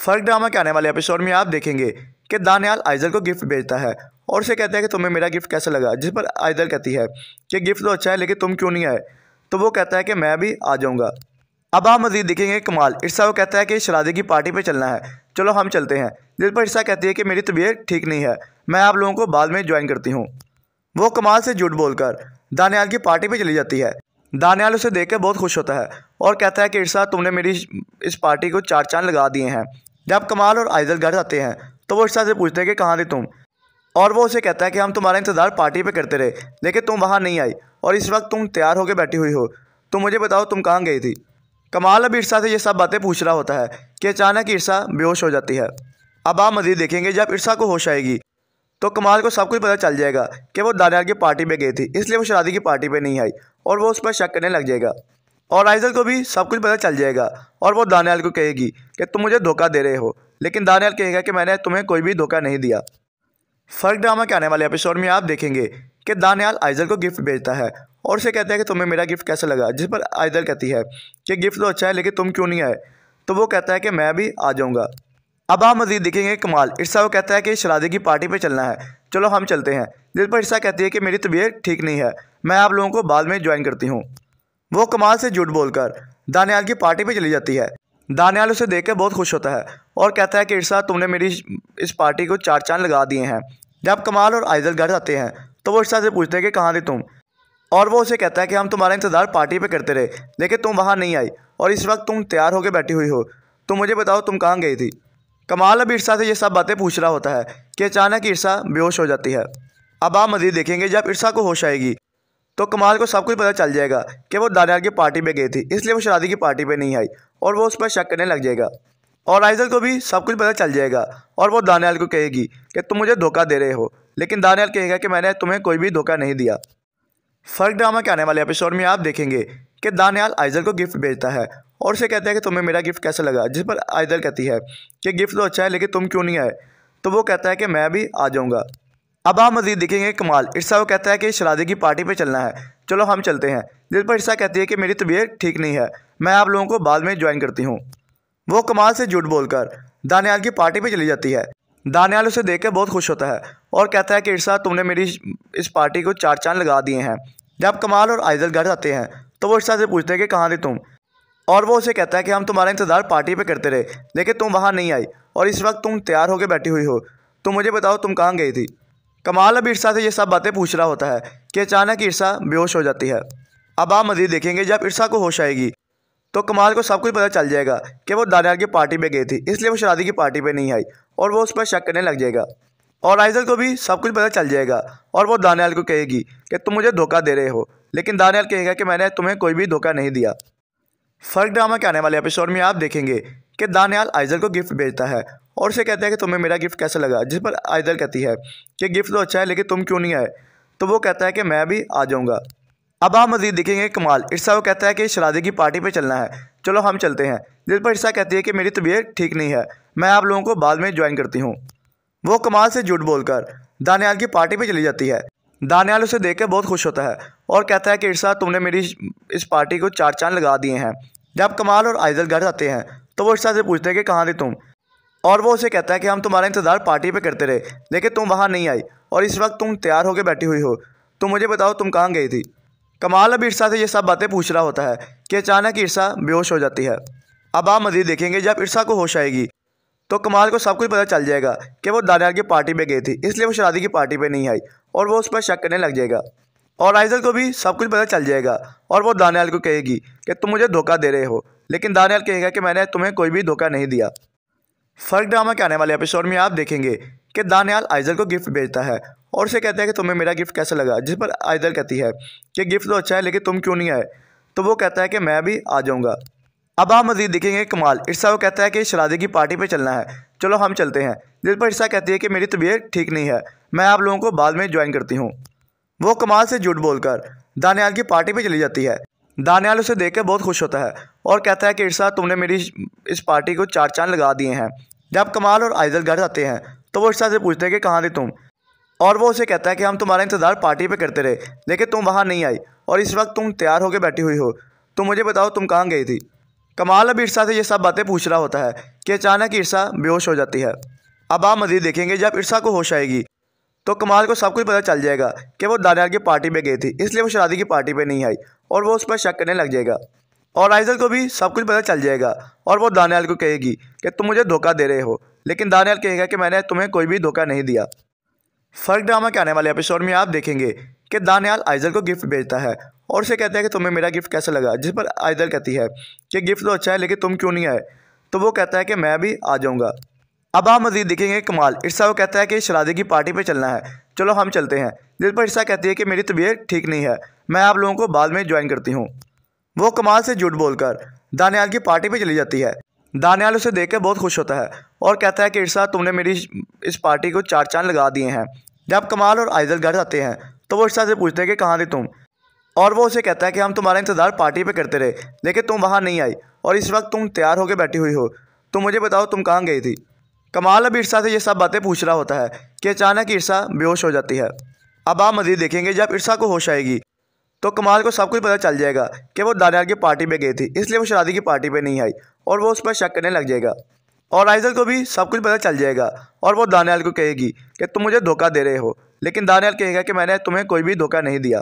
फ़र्क ड्रामा के आने वाले एपिसोड में आप देखेंगे कि दानियाल आइजल को गिफ्ट भेजता है और उसे कहता है कि तुम्हें मेरा गिफ्ट कैसा लगा जिस पर आयदल कहती है कि गिफ्ट तो अच्छा है लेकिन तुम क्यों नहीं आए तो वो कहता है कि मैं भी आ जाऊँगा अब आप मजीद देखेंगे कमाल इर्सा को कहता है कि शराधे की पार्टी पे चलना है चलो हम चलते हैं जिस पर इर्सा कहती है कि मेरी तबीयत ठीक नहीं है मैं आप लोगों को बाद में ज्वाइन करती हूँ वो कमाल से झूठ बोलकर दानियाल की पार्टी पे चली जाती है दानियाल उसे देख कर बहुत खुश होता है और कहता है कि इर्सा तुमने मेरी इस पार्टी को चार चांद लगा दिए हैं जब कमाल और आइजल घर जाते हैं तो वो इर्सा से पूछते हैं कि कहाँ थे तुम और वो उसे कहता है कि हम तुम्हारा इंतज़ार पार्टी पे करते रहे लेकिन तुम वहाँ नहीं आई और इस वक्त तुम तैयार होकर बैठी हुई हो तो मुझे बताओ तुम कहाँ गई थी कमाल अब ईर्षा से ये सब बातें पूछ रहा होता है कि अचानक ईर्षा बेहोश हो जाती है अब आप मजीद देखेंगे जब ईर्षा को होश आएगी तो कमाल को सब कुछ पता चल जाएगा कि वो दानियाल की पार्टी पर गई थी इसलिए वो शादी की पार्टी पर नहीं आई और वो उस पर शक करने लग जाएगा और आइजल को भी सब कुछ पता चल जाएगा और वो दानियाल को कहेगी कि तुम मुझे धोखा दे रहे हो लेकिन दानियाल कहेगा कि मैंने तुम्हें कोई भी धोखा नहीं दिया फर्क ड्रामा के आने वाले एपिसोड में आप देखेंगे कि दानियाल आइजल को गिफ्ट भेजता है और उसे कहता है कि तुम्हें मेरा गिफ्ट कैसा लगा जिस पर आइजल कहती है कि गिफ्ट तो अच्छा है लेकिन तुम क्यों नहीं आए तो वो कहता है कि मैं भी आ जाऊँगा अब आप मजीद देखेंगे कमाल इर्सा को कहता है कि शराधे की पार्टी पर चलना है चलो हम चलते हैं जिस पर इर्सा कहती है कि मेरी तबीयत ठीक नहीं है मैं आप लोगों को बाद में ज्वाइन करती हूँ वो कमाल से झूठ बोलकर दानियाल की पार्टी पर चली जाती है दानियाल उसे देख बहुत खुश होता है और कहता है कि इर्शाद तुमने मेरी इस पार्टी को चार चांद लगा दिए हैं जब कमाल और आइजल घर आते हैं तो वो इर्शाद से पूछते हैं कि कहाँ थे तुम और वो उसे कहता है कि हम तुम्हारा इंतज़ार पार्टी पर करते रहे लेकिन तुम वहाँ नहीं आई और इस वक्त तुम तैयार होकर बैठी हुई हो तो मुझे बताओ तुम कहाँ गई थी कमाल अब ईर्षा से ये सब बातें पूछ रहा होता है कि अचानक ईर्षा बेहोश हो जाती है अब आप मजीद देखेंगे जब ईर्षा को होश आएगी तो कमाल को सब कुछ पता चल जाएगा कि वो दानियाल की पार्टी पे गई थी इसलिए वो शरादी की पार्टी पे नहीं आई और वो उस पर शक करने लग जाएगा और आइजल को भी सब कुछ पता चल जाएगा और वो दानियाल को कहेगी कि तुम मुझे धोखा दे रहे हो लेकिन दानियाल कहेगा कि मैंने तुम्हें कोई भी धोखा नहीं दिया फ़र्क ड्रामा के आने वाले एपिसोड में आप देखेंगे कि दानियाल आइजल को गिफ्ट भेजता है और उसे कहता है कि तुम्हें मेरा गिफ्ट कैसा लगा जिस पर आइजल कहती है कि गिफ्ट तो अच्छा है लेकिन तुम क्यों नहीं आए तो वो कहता है कि मैं भी आ जाऊँगा अब आप मजीद देखेंगे कमाल इर्सा वो कहता है कि शरादी की पार्टी पर चलना है चलो हम चलते हैं जिस पर इर्सा कहती है कि मेरी तबीयत ठीक नहीं है मैं आप लोगों को बाद में ज्वाइन करती हूँ वो कमाल से झूठ बोलकर दानियाल की पार्टी पे चली जाती है दानियाल उसे देख कर बहुत खुश होता है और कहता है कि इर्सा तुमने मेरी इस पार्टी को चार चांद लगा दिए हैं जब कमाल और आइजल घर आते हैं तो वो इर्सा से पूछते हैं कि कहाँ थे तुम और वो उसे कहता है कि हम तुम्हारा इंतज़ार पार्टी पे करते रहे लेकिन तुम वहाँ नहीं आई और इस वक्त तुम तैयार होकर बैठी हुई हो तो मुझे बताओ तुम कहाँ गई थी कमाल अब इर्सा से ये सब बातें पूछ रहा होता है कि अचानक ईर्षा बेहोश हो जाती है अब आप मजीद देखेंगे जब इर्सा को होश आएगी तो कमाल को सब कुछ पता चल जाएगा कि वो दानियाल की पार्टी में गई थी इसलिए वो शादी की पार्टी पर नहीं आई और वो उस पर शक करने लग जाएगा और आइजल को भी सब कुछ पता चल जाएगा और वो दानियाल को कहेगी कि तुम मुझे धोखा दे रहे हो लेकिन दानियाल कहेगा कि मैंने तुम्हें कोई भी धोखा नहीं दिया फ़र्क ड्रामा के आने वाले एपिसोड में आप देखेंगे कि दानियाल आइजल को गिफ्ट भेजता है और उसे कहता है कि तुम्हें मेरा गिफ्ट कैसा लगा जिस पर आइजल कहती है कि गिफ्ट तो अच्छा है लेकिन तुम क्यों नहीं आए तो वो कहता है कि मैं भी आ जाऊँगा अब आप मजीद देखेंगे कमाल इर्सा को कहता है कि शराधे की पार्टी पर चलना है चलो हम चलते हैं जिस पर इर्सा कहती है कि मेरी तबीयत ठीक नहीं है मैं आप लोगों को बाद में ज्वाइन करती हूँ वो कमाल से झूठ बोलकर दानियाल की पार्टी पर चली जाती है दानियाल उसे देख कर बहुत खुश होता है और कहता है कि इर्सा तुमने मेरी इस पार्टी को चार चांद लगा दिए हैं जब कमाल और आइजल घर आते हैं तो वो इर्सा से पूछते हैं कि कहाँ थे तुम और वो उसे कहता है कि हम तुम्हारा इंतज़ार पार्टी पे करते रहे लेकिन तुम वहाँ नहीं आई और इस वक्त तुम तैयार होकर बैठी हुई हो तुम मुझे बताओ तुम कहाँ गई थी कमाल अब ईर्षा से ये सब बातें पूछ रहा होता है कि अचानक ईर्षा बेहोश हो जाती है अब आप मजीद देखेंगे जब ईर्षा को होश आएगी तो कमाल को सब कुछ पता चल जाएगा कि वो दानियाल की पार्टी पे गई थी इसलिए वो शादी की पार्टी पे नहीं आई और वो उस पर शक करने लग जाएगा और आइजल को भी सब कुछ पता चल जाएगा और वो दानियाल को कहेगी कि तुम मुझे धोखा दे रहे हो लेकिन दानियाल कहेगा कि मैंने तुम्हें कोई भी धोखा नहीं दिया फर्क ड्रामा के आने वाले एपिसोड में आप देखेंगे कि दानियाल आइजल को गिफ्ट भेजता है और उसे कहता है कि तुम्हें मेरा गिफ्ट कैसा लगा जिस पर आइजल कहती है कि गिफ्ट तो अच्छा है लेकिन तुम क्यों नहीं आए तो वो कहता है कि मैं भी आ जाऊँगा अब आप मजीद देखेंगे कमाल इर्सा को कहता है कि शराधे की पार्टी पर चलना है चलो हम चलते हैं जिस पर इर्सा कहती है कि मेरी तबीयत ठीक नहीं है मैं आप लोगों को बाद में ज्वाइन करती हूँ वो कमाल से झूठ बोलकर दानियाल की पार्टी पर चली जाती है दानियाल उसे देख के बहुत खुश होता है और कहता है कि इर्सा तुमने मेरी इस पार्टी को चार चांद लगा दिए हैं जब कमाल और आइजल घर जाते हैं तो वो इर्सा से पूछते हैं कि कहाँ थे तुम और वो उसे कहता है कि हम तुम्हारा इंतज़ार पार्टी पे करते रहे लेकिन तुम वहाँ नहीं आई और इस वक्त तुम तैयार होकर बैठी हुई हो तो मुझे बताओ तुम कहाँ गई थी कमाल अब इर्सा से ये सब बातें पूछ रहा होता है कि अचानक इरसा बेहोश हो जाती है अब आप मजीद देखेंगे जब इर्सा को होश आएगी तो कमाल को सब कुछ पता चल जाएगा कि वो दानियाल की पार्टी पर गई थी इसलिए वो शरादी की पार्टी पे नहीं आई और वो उस पर शक करने लग जाएगा और आइजल को भी सब कुछ पता चल जाएगा और वो दानियाल को कहेगी कि तुम मुझे धोखा दे रहे हो लेकिन दानियाल कहेगा कि मैंने तुम्हें कोई भी धोखा नहीं दिया फ़र्क ड्रामा के आने वाले एपिसोड में आप देखेंगे कि दानियाल आइजल को गिफ्ट भेजता है और उसे कहता है कि तुम्हें मेरा गिफ्ट कैसा लगा जिस पर आइजल कहती है कि गिफ्ट तो अच्छा है लेकिन तुम क्यों नहीं आए तो वो कहता है कि मैं भी आ जाऊँगा अब आप मजीद देखेंगे कमाल इर्सा को कहता है कि शराधे की पार्टी पर चलना है चलो हम चलते हैं जिस पर इर्सा कहती है कि मेरी तबीयत ठीक नहीं है मैं आप लोगों को बाद में ज्वाइन करती हूँ वो कमाल से झूठ बोलकर दानियाल की पार्टी पर चली जाती है दानियाल उसे देख कर बहुत खुश होता है और कहता है कि इर्सा तुमने मेरी इस पार्टी को चार चांद लगा दिए हैं जब कमाल और आइजल घर जाते हैं तो वो इर्सा से पूछते हैं कि कहाँ थे तुम और वो उसे कहता है कि हम तुम्हारा इंतज़ार पार्टी पे करते रहे लेकिन तुम वहाँ नहीं आई और इस वक्त तुम तैयार होकर बैठी हुई हो तो मुझे बताओ तुम कहाँ गई थी कमाल अब ईर्षा से ये सब बातें पूछ रहा होता है कि अचानक ईर्षा बेहोश हो जाती है अब आप मजीद देखेंगे जब ईर्षा को होश आएगी तो कमाल को सब कुछ पता चल जाएगा कि वो दानियाल की पार्टी में गई थी इसलिए वो शादी की पार्टी पर नहीं आई और वो उस पर शक करने लग जाएगा और आइजल को भी सब कुछ पता चल जाएगा और वो दानियाल को कहेगी कि तुम मुझे धोखा दे रहे हो लेकिन दानियाल कहेगा कि मैंने तुम्हें कोई भी धोखा नहीं दिया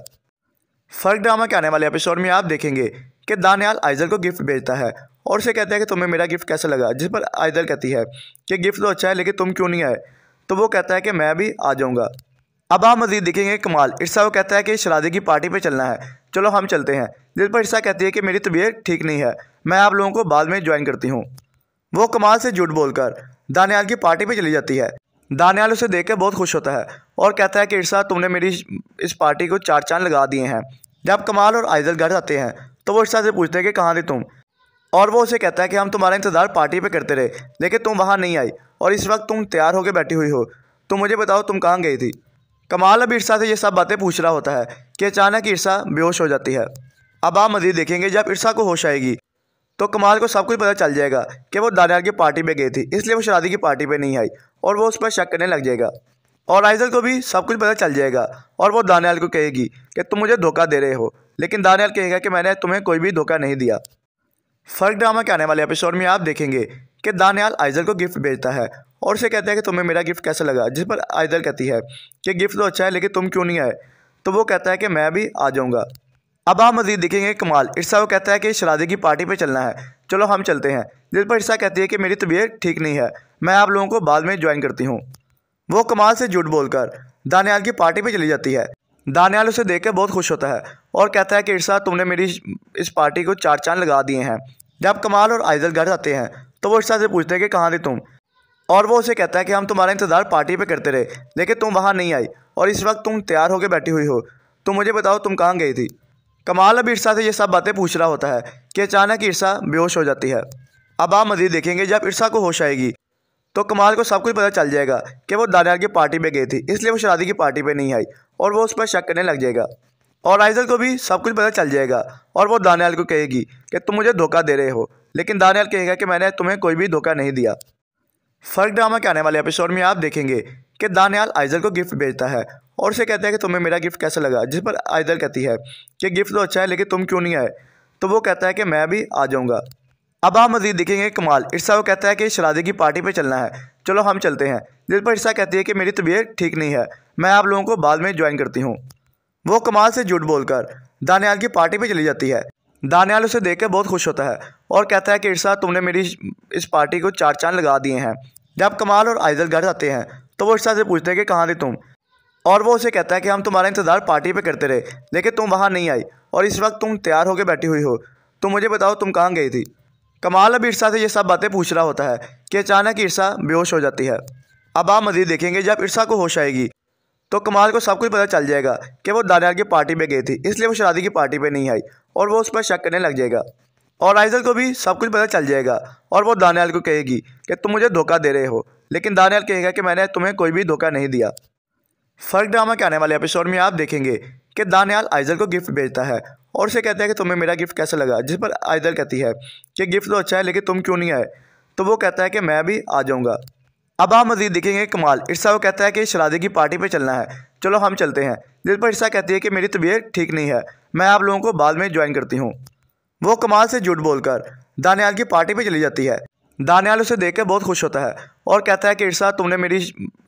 फ़र्क ड्रामा के आने वाले एपिसोड में आप देखेंगे कि दानियाल आइजल को गिफ्ट भेजता है और उसे कहते हैं कि तुम्हें मेरा गिफ्ट कैसा लगा जिस पर आयदल कहती है कि गिफ्ट तो अच्छा है लेकिन तुम क्यों नहीं आए तो वो कहता है कि मैं भी आ जाऊँगा अब आप मजीद देखेंगे कमाल इर्सा को कहता है कि शराधे की पार्टी पर चलना है चलो हम चलते हैं जिस पर इर्सा कहती है कि मेरी तबीयत ठीक नहीं है मैं आप लोगों को बाद में ज्वाइन करती हूँ वो कमाल से झूठ बोलकर दानियाल की पार्टी पर चली जाती है दानियाल उसे देख कर बहुत खुश होता है और कहता है कि इर्सा तुमने मेरी इस पार्टी को चार चांद लगा दिए हैं जब कमाल और आइजल घर आते हैं तो वो इर्सा से पूछते हैं कि कहाँ थे तुम और वो उसे कहता है कि हम तुम्हारा इंतज़ार पार्टी पे करते रहे लेकिन तुम वहाँ नहीं आई और इस वक्त तुम तैयार होकर बैठी हुई हो तो मुझे बताओ तुम कहाँ गई थी कमाल अब ईर्षा से ये सब बातें पूछ रहा होता है कि अचानक ईर्षा बेहोश हो जाती है अब आप मजीद देखेंगे जब ईर्षा को होश आएगी तो कमाल को सब कुछ पता चल जाएगा कि वो दानियाल की पार्टी पर गई थी इसलिए वो शादी की पार्टी पर नहीं आई और वो उस पर शक करने लग जाएगा और आइजल को भी सब कुछ पता चल जाएगा और वो दानियाल को कहेगी कि तुम मुझे धोखा दे रहे हो लेकिन दानियाल कहेगा कि मैंने तुम्हें कोई भी धोखा नहीं दिया फर्क ड्रामा के आने वाले एपिसोड में आप देखेंगे कि दानियाल आइजल को गिफ्ट भेजता है और उसे कहता है कि तुम्हें मेरा गिफ्ट कैसा लगा जिस पर आइजल कहती है कि गिफ्ट तो अच्छा है लेकिन तुम क्यों नहीं आए तो वो कहता है कि मैं भी आ जाऊँगा अब आप मजीद देखेंगे कमाल इर्सा को कहता है कि शराधे की पार्टी पर चलना है चलो हम चलते हैं जिस पर इर्सा कहती है कि मेरी तबीयत ठीक नहीं है मैं आप लोगों को बाद में ज्वाइन करती हूँ वो कमाल से झूठ बोलकर दानियाल की पार्टी पर चली जाती है दानियाल उसे देख कर बहुत खुश होता है और कहता है कि इर्शाद तुमने मेरी इस पार्टी को चार चांद लगा दिए हैं जब कमाल और आइजल घर आते हैं तो वो इर्शाद से पूछते हैं कि कहाँ थे तुम और वो उसे कहता है कि हम तुम्हारा इंतज़ार पार्टी पर करते रहे लेकिन तुम वहाँ नहीं आई और इस वक्त तुम तैयार होकर बैठी हुई हो तो मुझे बताओ तुम कहाँ गई थी कमाल अब ईर्षा से ये सब बातें पूछ रहा होता है कि अचानक ईर्षा बेहोश हो जाती है अब आप मजीद देखेंगे जब ईर्षा को होश आएगी तो कमाल को सब कुछ पता चल जाएगा कि वो दानियाल की पार्टी पे गई थी इसलिए वो शरादी की पार्टी पे नहीं आई और वो उस पर शक करने लग जाएगा और आइजल को भी सब कुछ पता चल जाएगा और वो दानियाल को कहेगी कि तुम मुझे धोखा दे रहे हो लेकिन दानियाल कहेगा कि मैंने तुम्हें कोई भी धोखा नहीं दिया फ़र्क ड्रामा के आने वाले एपिसोड में आप देखेंगे कि दानियाल आइजल को गिफ्ट भेजता है और उसे कहता है कि तुम्हें मेरा गिफ्ट कैसा लगा जिस पर आइजल कहती है कि गिफ्ट तो अच्छा है लेकिन तुम क्यों नहीं आए तो वो कहता है कि मैं भी आ जाऊँगा अब आप मजीद देखेंगे कमाल इर्सा वो कहता है कि शराधे की पार्टी पर चलना है चलो हम चलते हैं जिस पर इर्सा कहती है कि मेरी तबीयत ठीक नहीं है मैं आप लोगों को बाद में ज्वाइन करती हूँ वो कमाल से झूठ बोलकर दानियाल की पार्टी पर चली जाती है दानियाल उसे देख कर बहुत खुश होता है और कहता है कि इरसा तुमने मेरी इस पार्टी को चार चांद लगा दिए हैं जब कमाल और आइजल घर जाते हैं तो वो इरसा से पूछते हैं कि कहाँ थे तुम और वो उसे कहता है कि हम तुम्हारा इंतज़ार पार्टी पे करते रहे लेकिन तुम वहाँ नहीं आई और इस वक्त तुम तैयार होकर बैठी हुई हो तो मुझे बताओ तुम कहाँ गई थी कमाल अब इर्सा से ये सब बातें पूछ रहा होता है कि अचानक इरसा बेहोश हो जाती है अब आप मजीद देखेंगे जब इरसा को होश आएगी तो कमाल को सब कुछ पता चल जाएगा कि वो दानियाल की पार्टी में गई थी इसलिए वो शादी की पार्टी पर नहीं आई और वो उस पर शक करने लग जाएगा और आइजल को भी सब कुछ पता चल जाएगा और वो दानियाल को कहेगी कि तुम मुझे धोखा दे रहे हो लेकिन दानियाल कहेगा कि मैंने तुम्हें कोई भी धोखा नहीं दिया फ़र्क ड्रामा के आने वाले एपिसोड में आप देखेंगे कि दानियाल आइजल को गिफ्ट भेजता है और उसे कहता है कि तुम्हें मेरा गिफ्ट कैसा लगा जिस पर आइजल कहती है कि गिफ्ट तो अच्छा है लेकिन तुम क्यों नहीं आए तो वो कहता है कि मैं भी आ जाऊँगा अब आप मजीद देखेंगे कमाल इर्सा को कहता है कि शराधे की पार्टी पर चलना है चलो हम चलते हैं दिल पर इर्सा कहती है कि मेरी तबीयत ठीक नहीं है मैं आप लोगों को बाद में ज्वाइन करती हूँ वो कमाल से झूठ बोलकर दानियाल की पार्टी पर चली जाती है दानियाल उसे कर बहुत खुश होता है और कहता है कि इर्सा तुमने मेरी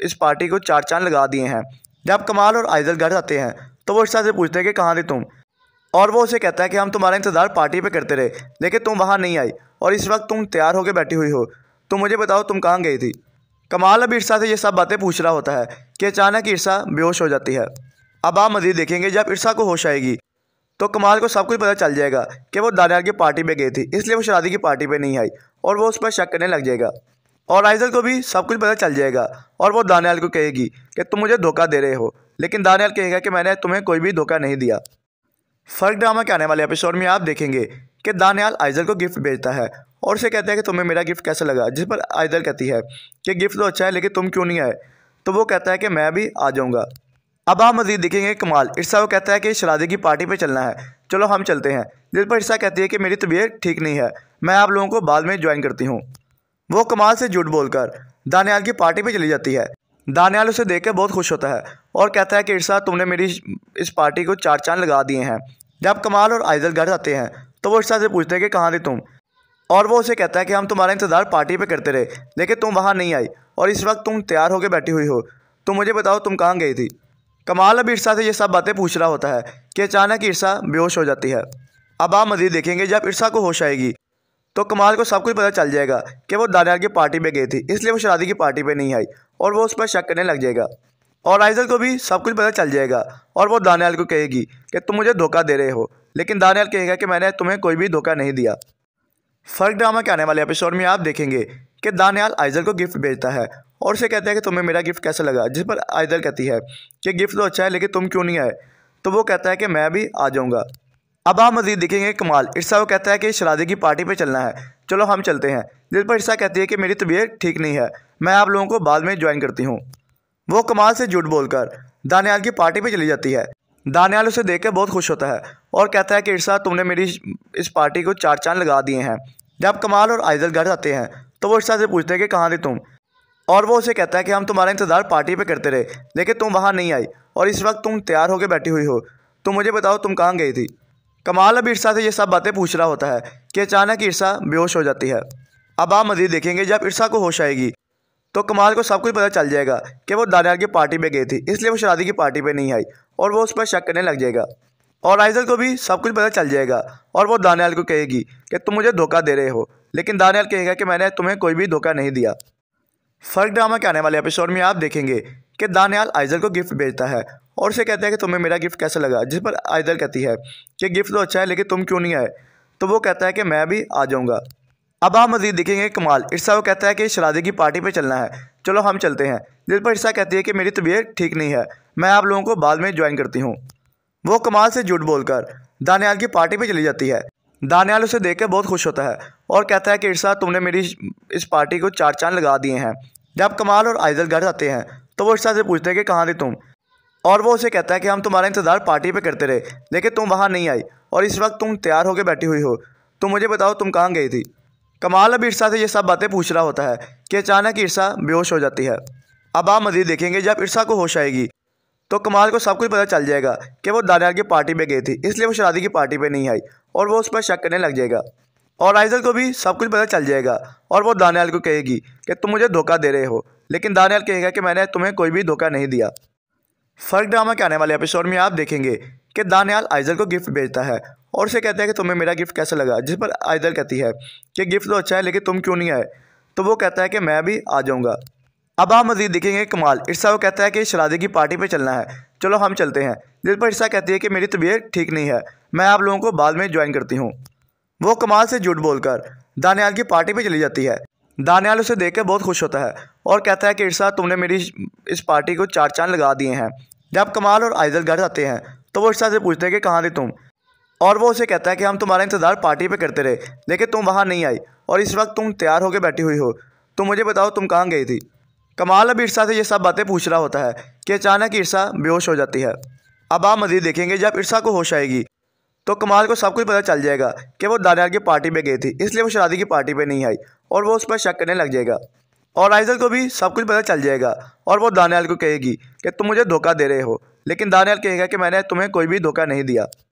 इस पार्टी को चार चांद लगा दिए हैं जब कमाल और आइजल घर आते हैं तो वो इर्सा से पूछते हैं कि कहाँ थे तुम और वो उसे कहता है कि हम तुम्हारा इंतज़ार पार्टी पे करते रहे लेकिन तुम वहाँ नहीं आई और इस वक्त तुम तैयार होकर बैठी हुई हो तुम मुझे बताओ तुम कहाँ गई थी कमाल अब ईर्षा से ये सब बातें पूछ रहा होता है कि अचानक ईर्षा बेहोश हो जाती है अब आप मजीद देखेंगे जब ईर्षा को होश आएगी तो कमाल को सब कुछ पता चल जाएगा कि वो दानियाल की पार्टी में गई थी इसलिए वो शादी की पार्टी पर नहीं आई और वो उस पर शक करने लग जाएगा और आइजल को भी सब कुछ पता चल जाएगा और वो दानियाल को कहेगी कि तुम मुझे धोखा दे रहे हो लेकिन दानियाल कहेगा कि मैंने तुम्हें कोई भी धोखा नहीं दिया फर्क ड्रामा के आने वाले एपिसोड में आप देखेंगे कि दानियाल आइजल को गिफ्ट भेजता है और उसे कहता है कि तुम्हें मेरा गिफ्ट कैसा लगा जिस पर आइजल कहती है कि गिफ्ट तो अच्छा है लेकिन तुम क्यों नहीं आए तो वो कहता है कि मैं भी आ जाऊँगा अब आप मजीद देखेंगे कमाल इर्सा को कहता है कि शराधे की पार्टी पे चलना है चलो हम चलते हैं जिस पर इर्सा कहती है कि मेरी तबीयत ठीक नहीं है मैं आप लोगों को बाद में ज्वाइन करती हूँ वो कमाल से झूठ बोलकर दानियाल की पार्टी पे चली जाती है दानियाल उसे देख के बहुत खुश होता है और कहता है कि इर्सा तुमने मेरी इस पार्टी को चार चांद लगा दिए हैं जब कमाल और आइजल घर आते हैं तो वो इर्सा से पूछते हैं कि कहाँ थे तुम और वो उसे कहता है कि हम तुम्हारा इंतज़ार पार्टी पे करते रहे लेकिन तुम वहाँ नहीं आई और इस वक्त तुम तैयार होकर बैठी हुई हो तो मुझे बताओ तुम कहाँ गई थी कमाल अब इर्सा से ये सब बातें पूछ रहा होता है कि अचानक इरसा बेहोश हो जाती है अब आप मजीद देखेंगे जब इरसा को होश आएगी तो कमाल को सब कुछ पता चल जाएगा कि वो दानियाल की पार्टी में गई थी इसलिए वो शादी की पार्टी पे नहीं आई और वो उस पर शक करने लग जाएगा और आइजल को भी सब कुछ पता चल जाएगा और वो दानियाल को कहेगी कि तुम मुझे धोखा दे रहे हो लेकिन दानियाल कहेगा कि मैंने तुम्हें कोई भी धोखा नहीं दिया फ़र्क ड्रामा के आने वाले एपिसोड में आप देखेंगे कि दानियाल आइजल को गिफ्ट भेजता है और उसे कहता है कि तुम्हें मेरा गिफ्ट कैसा लगा जिस पर आइजल कहती है कि गिफ्ट तो अच्छा है लेकिन तुम क्यों नहीं आए तो वो कहता है कि मैं भी आ जाऊँगा अब आप मजीद देखेंगे कमाल इर्सा को कहता है कि शराधे की पार्टी पर चलना है चलो हम चलते हैं जिस पर इर्सा कहती है कि मेरी तबीयत ठीक नहीं है मैं आप लोगों को बाद में ज्वाइन करती हूँ वो कमाल से झूठ बोलकर दानियाल की पार्टी पर चली जाती है दानियाल उसे देख कर बहुत खुश होता है और कहता है कि इर्सा तुमने मेरी इस पार्टी को चार चांद लगा दिए हैं जब कमाल और आइजल घर जाते हैं तो वो इर्सा से पूछते हैं कि कहाँ थे तुम और वो उसे कहता है कि हम तुम्हारा इंतज़ार पार्टी पर करते रहे लेकिन तुम वहाँ नहीं आई और इस वक्त तुम तैयार होकर बैठी हुई हो तो मुझे बताओ तुम कहाँ गई थी कमाल अब ईर्षा से ये सब बातें पूछ रहा होता है कि अचानक ईर्षा बेहोश हो जाती है अब आप मजीद देखेंगे जब ईर्षा को होश आएगी तो कमाल को सब कुछ पता चल जाएगा कि वो दानियाल की पार्टी में गई थी इसलिए वो शादी की पार्टी पर नहीं आई और वो उस पर शक करने लग जाएगा और आइजल को भी सब कुछ पता चल जाएगा और वो दानियाल को कहेगी कि तुम मुझे धोखा दे रहे हो लेकिन दानियाल कहेगा कि मैंने तुम्हें कोई भी धोखा नहीं दिया फ़र्क ड्रामा के आने वाले एपिसोड में आप देखेंगे कि दानियाल आइजल को गिफ्ट भेजता है और उसे कहते हैं कि तुम्हें मेरा गिफ्ट कैसा लगा जिस पर आयदर कहती है कि गिफ्ट तो अच्छा है लेकिन तुम क्यों नहीं आए तो वो कहता है कि मैं भी आ जाऊँगा अब आप मजीद देखेंगे कमाल इर्सा को कहता है कि शराधे की पार्टी पर चलना है चलो हम चलते हैं जिस पर इर्सा कहती है कि मेरी तबीयत ठीक नहीं है मैं आप लोगों को बाद में ज्वाइन करती हूँ वो कमाल से झूठ बोलकर दानियाल की पार्टी पे चली जाती है दानियाल उसे देख कर बहुत खुश होता है और कहता है कि इर्सा तुमने मेरी इस पार्टी को चार चांद लगा दिए हैं जब कमाल और आइजल घर आते हैं तो वो इर्सा से पूछते हैं कि कहाँ थे तुम और वो उसे कहता है कि हम तुम्हारा इंतज़ार पार्टी पे करते रहे लेकिन तुम वहाँ नहीं आई और इस वक्त तुम तैयार होकर बैठी हुई हो तो मुझे बताओ तुम कहाँ गई थी कमाल अब ईर्षा से ये सब बातें पूछ रहा होता है कि अचानक ईर्षा बेहोश हो जाती है अब आप मजीद देखेंगे जब ईर्षा को होश आएगी तो कमाल को सब कुछ पता चल जाएगा कि वो दानियाल की पार्टी पर गई थी इसलिए वो शादी की पार्टी पर नहीं आई और वो उस पर शक करने लग जाएगा और आइजल को भी सब कुछ पता चल जाएगा और वो दानियाल को कहेगी कि तुम मुझे धोखा दे रहे हो लेकिन दानियाल कहेगा कि मैंने तुम्हें कोई भी धोखा नहीं दिया फर्क ड्रामा के आने वाले एपिसोड में आप देखेंगे कि दानियाल आइजल को गिफ्ट भेजता है और उसे कहता है कि तुम्हें मेरा गिफ्ट कैसा लगा जिस पर आइजल कहती है कि गिफ्ट तो अच्छा है लेकिन तुम क्यों नहीं आए तो वो कहता है कि मैं भी आ जाऊँगा अब आप मजीद देखेंगे कमाल इर्सा को कहता है कि शरादी की पार्टी पर चलना है चलो हम चलते हैं जिस पर इर्सा कहती है कि मेरी तबीयत ठीक नहीं है मैं आप लोगों को बाद में ज्वाइन करती हूँ वो कमाल से झूठ बोलकर दानियाल की पार्टी पर चली जाती है दानियाल उसे देख कर बहुत खुश होता है और कहता है कि इर्शाद तुमने मेरी इस पार्टी को चार चांद लगा दिए हैं जब कमाल और आइजल घर आते हैं तो वो इर्शाद से पूछते हैं कि कहाँ थे तुम और वो उसे कहता है कि हम तुम्हारा इंतज़ार पार्टी पर करते रहे लेकिन तुम वहाँ नहीं आई और इस वक्त तुम तैयार होकर बैठी हुई हो तो मुझे बताओ तुम कहाँ गई थी कमाल अब ईर्षा से ये सब बातें पूछ रहा होता है कि अचानक ईर्षा बेहोश हो जाती है अब आप मजीद देखेंगे जब ईर्षा को होश आएगी तो कमाल को सब कुछ पता चल जाएगा कि वो दानियाल की पार्टी पे गई थी इसलिए वो शरादी की पार्टी पे नहीं आई और वो उस पर शक करने लग जाएगा और आइजल को भी सब कुछ पता चल जाएगा और वो दानियाल को कहेगी कि तुम मुझे धोखा दे रहे हो लेकिन दानियाल कहेगा कि मैंने तुम्हें कोई भी धोखा नहीं दिया